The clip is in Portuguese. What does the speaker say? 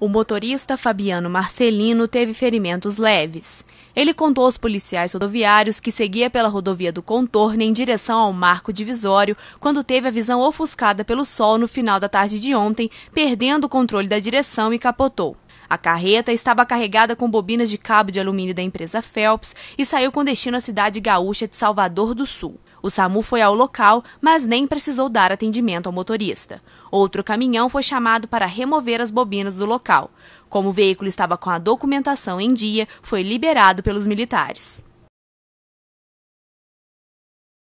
O motorista Fabiano Marcelino teve ferimentos leves. Ele contou aos policiais rodoviários que seguia pela rodovia do Contorno em direção ao marco divisório quando teve a visão ofuscada pelo sol no final da tarde de ontem, perdendo o controle da direção e capotou. A carreta estava carregada com bobinas de cabo de alumínio da empresa Phelps e saiu com destino à cidade gaúcha de Salvador do Sul. O SAMU foi ao local, mas nem precisou dar atendimento ao motorista. Outro caminhão foi chamado para remover as bobinas do local. Como o veículo estava com a documentação em dia, foi liberado pelos militares.